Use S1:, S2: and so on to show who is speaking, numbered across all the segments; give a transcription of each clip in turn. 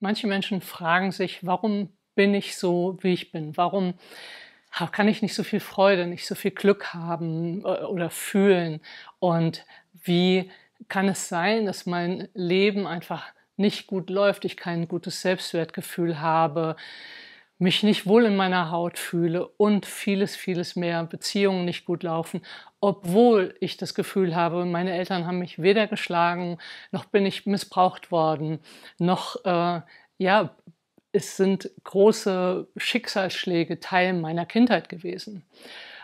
S1: Manche Menschen fragen sich, warum bin ich so, wie ich bin? Warum kann ich nicht so viel Freude, nicht so viel Glück haben äh, oder fühlen? Und wie kann es sein, dass mein Leben einfach nicht gut läuft, ich kein gutes Selbstwertgefühl habe, mich nicht wohl in meiner Haut fühle und vieles, vieles mehr, Beziehungen nicht gut laufen, obwohl ich das Gefühl habe, meine Eltern haben mich weder geschlagen, noch bin ich missbraucht worden, noch, äh, ja, es sind große Schicksalsschläge Teil meiner Kindheit gewesen.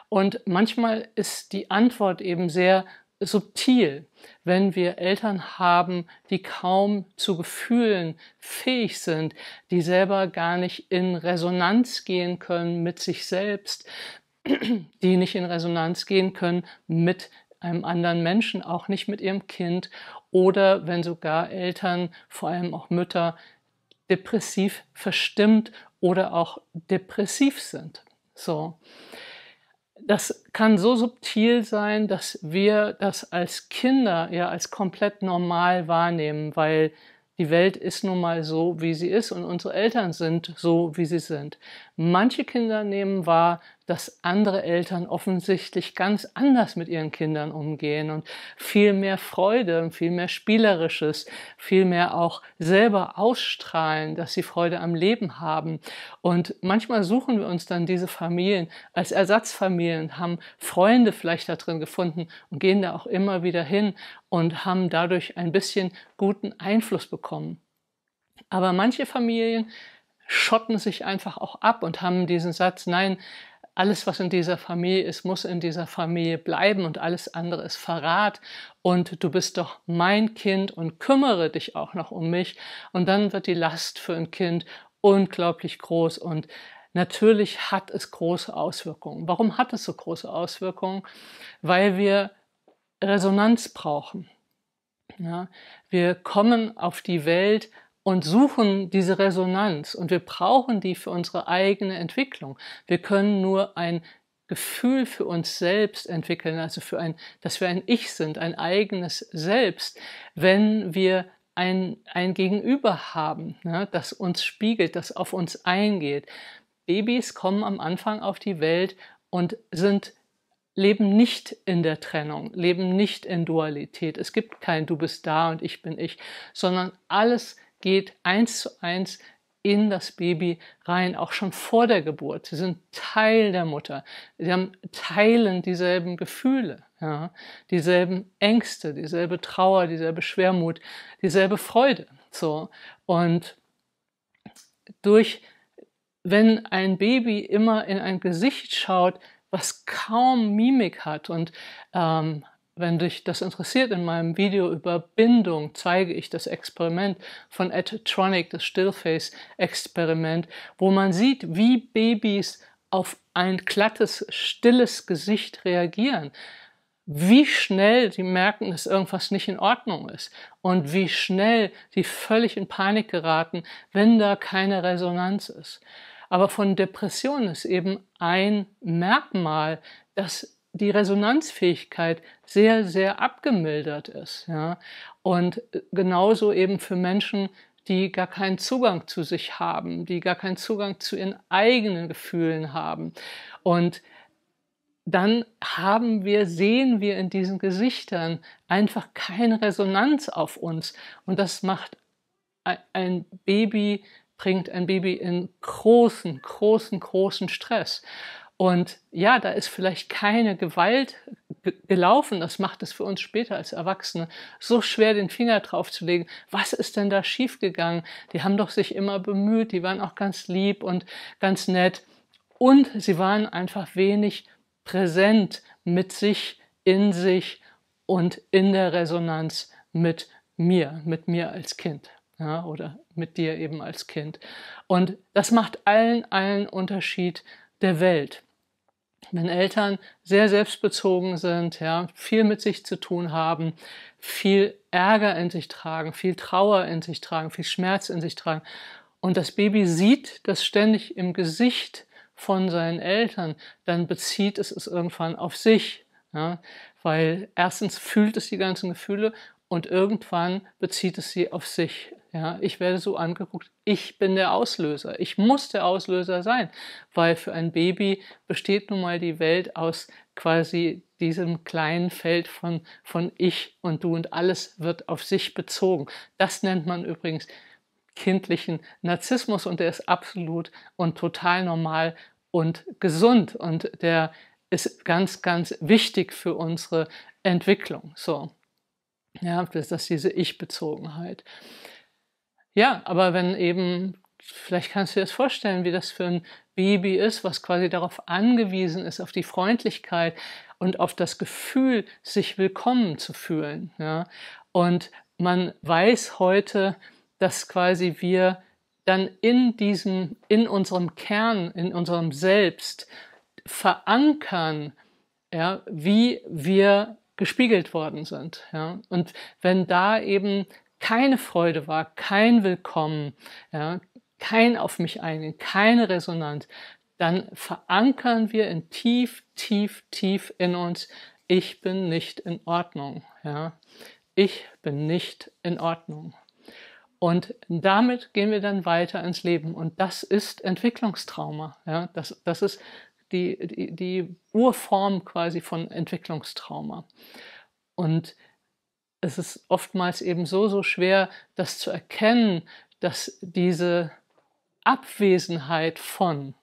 S1: Und manchmal ist die Antwort eben sehr subtil, wenn wir Eltern haben, die kaum zu Gefühlen fähig sind, die selber gar nicht in Resonanz gehen können mit sich selbst, die nicht in Resonanz gehen können mit einem anderen Menschen, auch nicht mit ihrem Kind oder wenn sogar Eltern, vor allem auch Mütter, depressiv verstimmt oder auch depressiv sind. So das kann so subtil sein, dass wir das als Kinder ja als komplett normal wahrnehmen, weil die Welt ist nun mal so, wie sie ist und unsere Eltern sind so, wie sie sind. Manche Kinder nehmen wahr, dass andere Eltern offensichtlich ganz anders mit ihren Kindern umgehen und viel mehr Freude, und viel mehr Spielerisches, viel mehr auch selber ausstrahlen, dass sie Freude am Leben haben. Und manchmal suchen wir uns dann diese Familien als Ersatzfamilien, haben Freunde vielleicht da drin gefunden und gehen da auch immer wieder hin und haben dadurch ein bisschen guten Einfluss bekommen. Aber manche Familien schotten sich einfach auch ab und haben diesen Satz, nein, alles, was in dieser Familie ist, muss in dieser Familie bleiben und alles andere ist Verrat und du bist doch mein Kind und kümmere dich auch noch um mich. Und dann wird die Last für ein Kind unglaublich groß und natürlich hat es große Auswirkungen. Warum hat es so große Auswirkungen? Weil wir Resonanz brauchen. Ja? wir kommen auf die Welt und suchen diese Resonanz und wir brauchen die für unsere eigene Entwicklung. Wir können nur ein Gefühl für uns selbst entwickeln, also für ein, dass wir ein Ich sind, ein eigenes Selbst, wenn wir ein, ein Gegenüber haben, ne, das uns spiegelt, das auf uns eingeht. Babys kommen am Anfang auf die Welt und sind leben nicht in der Trennung, leben nicht in Dualität. Es gibt kein Du bist da und ich bin ich, sondern alles geht eins zu eins in das Baby rein, auch schon vor der Geburt. Sie sind Teil der Mutter. Sie haben teilen dieselben Gefühle, ja, dieselben Ängste, dieselbe Trauer, dieselbe Schwermut, dieselbe Freude. So und durch, wenn ein Baby immer in ein Gesicht schaut, was kaum Mimik hat und ähm, wenn dich das interessiert, in meinem Video über Bindung zeige ich das Experiment von Edtronic, das Stillface-Experiment, wo man sieht, wie Babys auf ein glattes, stilles Gesicht reagieren. Wie schnell sie merken, dass irgendwas nicht in Ordnung ist. Und wie schnell sie völlig in Panik geraten, wenn da keine Resonanz ist. Aber von Depression ist eben ein Merkmal, dass die Resonanzfähigkeit sehr, sehr abgemildert ist. Ja? Und äh, genauso eben für Menschen, die gar keinen Zugang zu sich haben, die gar keinen Zugang zu ihren eigenen Gefühlen haben. Und dann haben wir, sehen wir in diesen Gesichtern einfach keine Resonanz auf uns. Und das macht ein Baby, bringt ein Baby in großen, großen, großen Stress. Und ja, da ist vielleicht keine Gewalt gelaufen. Das macht es für uns später als Erwachsene so schwer, den Finger drauf zu legen. Was ist denn da schiefgegangen? Die haben doch sich immer bemüht. Die waren auch ganz lieb und ganz nett. Und sie waren einfach wenig präsent mit sich, in sich und in der Resonanz mit mir, mit mir als Kind. Ja, oder mit dir eben als Kind. Und das macht allen, allen Unterschied der Welt wenn Eltern sehr selbstbezogen sind, ja, viel mit sich zu tun haben, viel Ärger in sich tragen, viel Trauer in sich tragen, viel Schmerz in sich tragen. Und das Baby sieht das ständig im Gesicht von seinen Eltern, dann bezieht es es irgendwann auf sich. Ja, weil erstens fühlt es die ganzen Gefühle und irgendwann bezieht es sie auf sich. Ja, ich werde so angeguckt, ich bin der Auslöser, ich muss der Auslöser sein, weil für ein Baby besteht nun mal die Welt aus quasi diesem kleinen Feld von, von ich und du und alles wird auf sich bezogen. Das nennt man übrigens kindlichen Narzissmus und der ist absolut und total normal und gesund und der ist ganz, ganz wichtig für unsere Entwicklung. So. Ja, das ist diese Ich-Bezogenheit. Ja, aber wenn eben, vielleicht kannst du dir das vorstellen, wie das für ein Baby ist, was quasi darauf angewiesen ist, auf die Freundlichkeit und auf das Gefühl, sich willkommen zu fühlen. Ja? Und man weiß heute, dass quasi wir dann in diesem, in unserem Kern, in unserem Selbst verankern, ja, wie wir gespiegelt worden sind. Ja? Und wenn da eben keine Freude war, kein Willkommen, ja, kein auf mich eingehen, keine Resonanz, dann verankern wir in tief, tief, tief in uns, ich bin nicht in Ordnung. Ja? Ich bin nicht in Ordnung. Und damit gehen wir dann weiter ins Leben. Und das ist Entwicklungstrauma. Ja? Das, das ist die, die, Urform quasi von Entwicklungstrauma. Und es ist oftmals eben so, so schwer, das zu erkennen, dass diese Abwesenheit von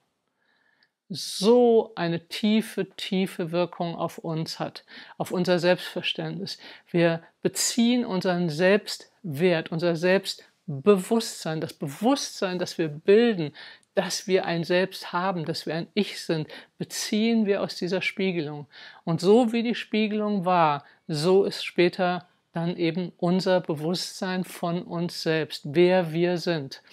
S1: so eine tiefe, tiefe Wirkung auf uns hat, auf unser Selbstverständnis. Wir beziehen unseren Selbstwert, unser Selbstbewusstsein, das Bewusstsein, das wir bilden, dass wir ein Selbst haben, dass wir ein Ich sind, beziehen wir aus dieser Spiegelung. Und so wie die Spiegelung war, so ist später dann eben unser Bewusstsein von uns selbst, wer wir sind.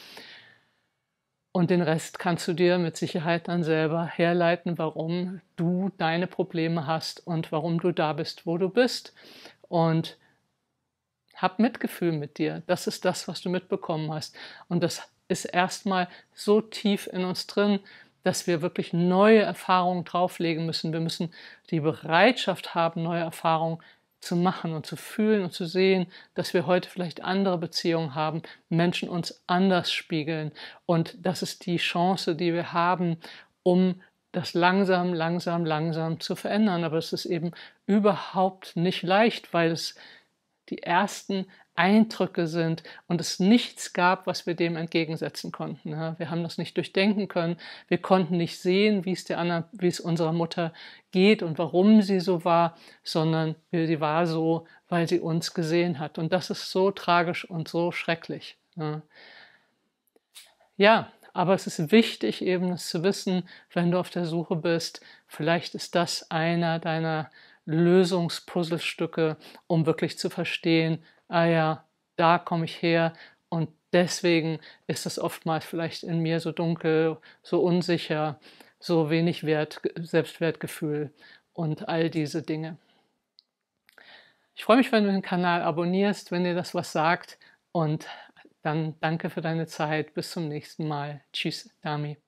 S1: Und den Rest kannst du dir mit Sicherheit dann selber herleiten, warum du deine Probleme hast und warum du da bist, wo du bist. Und hab Mitgefühl mit dir. Das ist das, was du mitbekommen hast. Und das ist erstmal so tief in uns drin, dass wir wirklich neue Erfahrungen drauflegen müssen. Wir müssen die Bereitschaft haben, neue Erfahrungen zu machen und zu fühlen und zu sehen, dass wir heute vielleicht andere Beziehungen haben, Menschen uns anders spiegeln. Und das ist die Chance, die wir haben, um das langsam, langsam, langsam zu verändern. Aber es ist eben überhaupt nicht leicht, weil es die ersten Eindrücke sind und es nichts gab, was wir dem entgegensetzen konnten. Ja, wir haben das nicht durchdenken können. Wir konnten nicht sehen, wie es, der anderen, wie es unserer Mutter geht und warum sie so war, sondern sie war so, weil sie uns gesehen hat. Und das ist so tragisch und so schrecklich. Ja, ja aber es ist wichtig, eben es zu wissen, wenn du auf der Suche bist. Vielleicht ist das einer deiner Lösungspuzzlestücke, um wirklich zu verstehen, ah ja, da komme ich her und deswegen ist es oftmals vielleicht in mir so dunkel, so unsicher, so wenig Wert, Selbstwertgefühl und all diese Dinge. Ich freue mich, wenn du den Kanal abonnierst, wenn dir das was sagt und dann danke für deine Zeit. Bis zum nächsten Mal. Tschüss, Dami.